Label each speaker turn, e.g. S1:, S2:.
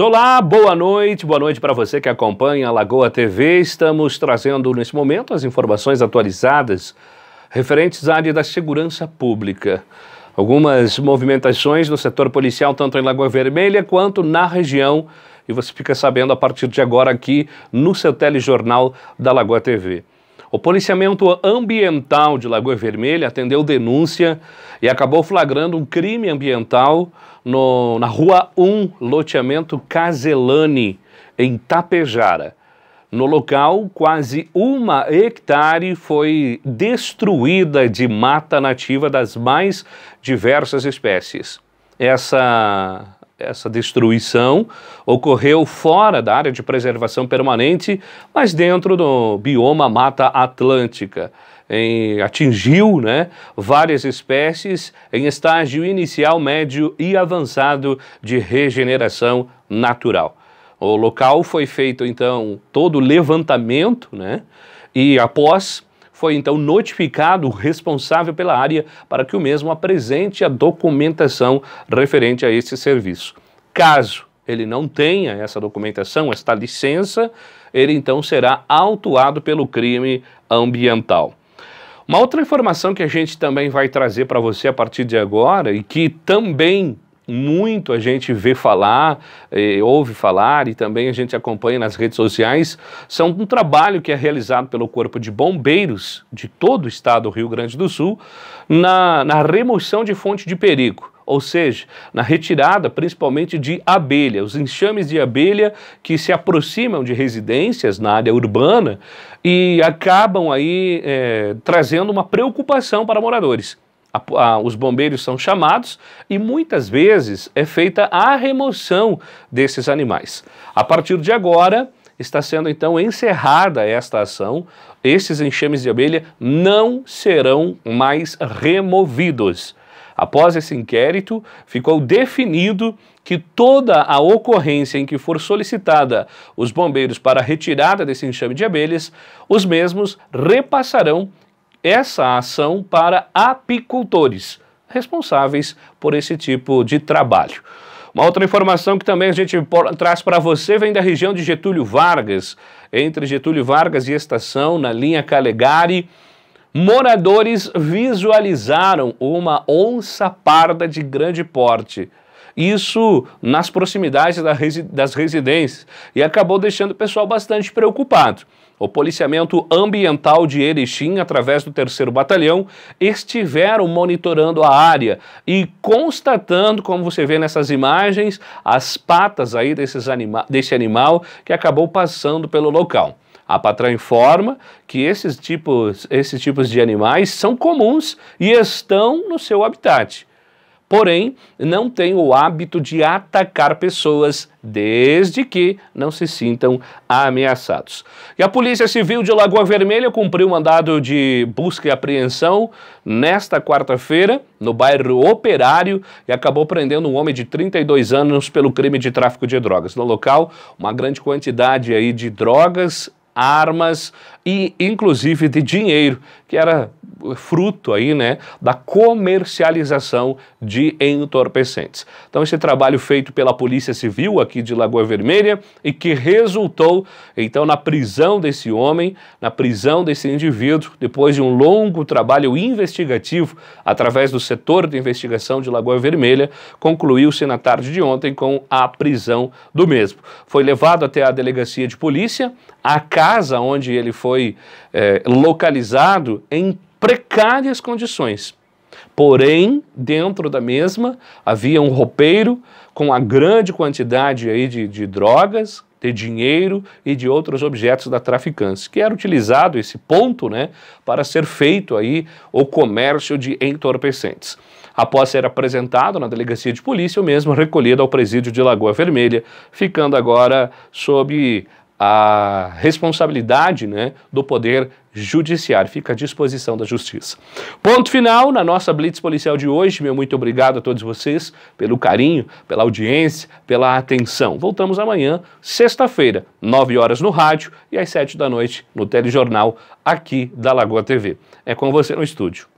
S1: Olá, boa noite, boa noite para você que acompanha a Lagoa TV. Estamos trazendo nesse momento as informações atualizadas referentes à área da segurança pública. Algumas movimentações no setor policial, tanto em Lagoa Vermelha quanto na região, e você fica sabendo a partir de agora aqui no seu telejornal da Lagoa TV. O policiamento ambiental de Lagoa Vermelha atendeu denúncia e acabou flagrando um crime ambiental no, na Rua 1, loteamento Caselani, em Tapejara. No local, quase uma hectare foi destruída de mata nativa das mais diversas espécies. Essa essa destruição ocorreu fora da área de preservação permanente, mas dentro do bioma Mata Atlântica. Em, atingiu né, várias espécies em estágio inicial, médio e avançado de regeneração natural. O local foi feito, então, todo o levantamento, né, e após foi então notificado o responsável pela área para que o mesmo apresente a documentação referente a esse serviço. Caso ele não tenha essa documentação, esta licença, ele então será autuado pelo crime ambiental. Uma outra informação que a gente também vai trazer para você a partir de agora e que também muito a gente vê falar, eh, ouve falar e também a gente acompanha nas redes sociais, são um trabalho que é realizado pelo Corpo de Bombeiros de todo o estado do Rio Grande do Sul na, na remoção de fonte de perigo ou seja, na retirada principalmente de abelha, os enxames de abelha que se aproximam de residências na área urbana e acabam aí é, trazendo uma preocupação para moradores a, a, os bombeiros são chamados e muitas vezes é feita a remoção desses animais. A partir de agora, está sendo então encerrada esta ação. Esses enxames de abelha não serão mais removidos. Após esse inquérito, ficou definido que toda a ocorrência em que for solicitada os bombeiros para a retirada desse enxame de abelhas, os mesmos repassarão essa ação para apicultores responsáveis por esse tipo de trabalho. Uma outra informação que também a gente traz para você vem da região de Getúlio Vargas, entre Getúlio Vargas e Estação, na linha Calegari. Moradores visualizaram uma onça parda de grande porte isso nas proximidades das residências e acabou deixando o pessoal bastante preocupado. O policiamento ambiental de Erechim, através do 3 Batalhão, estiveram monitorando a área e constatando, como você vê nessas imagens, as patas aí desses anima desse animal que acabou passando pelo local. A patrã informa que esses tipos, esses tipos de animais são comuns e estão no seu habitat porém não têm o hábito de atacar pessoas desde que não se sintam ameaçados. E a Polícia Civil de Lagoa Vermelha cumpriu o mandado de busca e apreensão nesta quarta-feira no bairro Operário e acabou prendendo um homem de 32 anos pelo crime de tráfico de drogas. No local, uma grande quantidade aí de drogas armas e inclusive de dinheiro, que era fruto aí, né, da comercialização de entorpecentes. Então esse trabalho feito pela Polícia Civil aqui de Lagoa Vermelha e que resultou então na prisão desse homem, na prisão desse indivíduo, depois de um longo trabalho investigativo através do setor de investigação de Lagoa Vermelha, concluiu-se na tarde de ontem com a prisão do mesmo. Foi levado até a delegacia de polícia, a casa onde ele foi é, localizado em precárias condições. Porém, dentro da mesma havia um roupeiro com a grande quantidade aí de, de drogas, de dinheiro e de outros objetos da traficância, que era utilizado esse ponto, né, para ser feito aí o comércio de entorpecentes. Após ser apresentado na delegacia de polícia, o mesmo é recolhido ao presídio de Lagoa Vermelha, ficando agora sob a responsabilidade né, do poder judiciário. Fica à disposição da justiça. Ponto final na nossa Blitz Policial de hoje. Meu muito obrigado a todos vocês pelo carinho, pela audiência, pela atenção. Voltamos amanhã, sexta-feira, nove horas no rádio e às sete da noite no telejornal aqui da Lagoa TV. É com você no estúdio.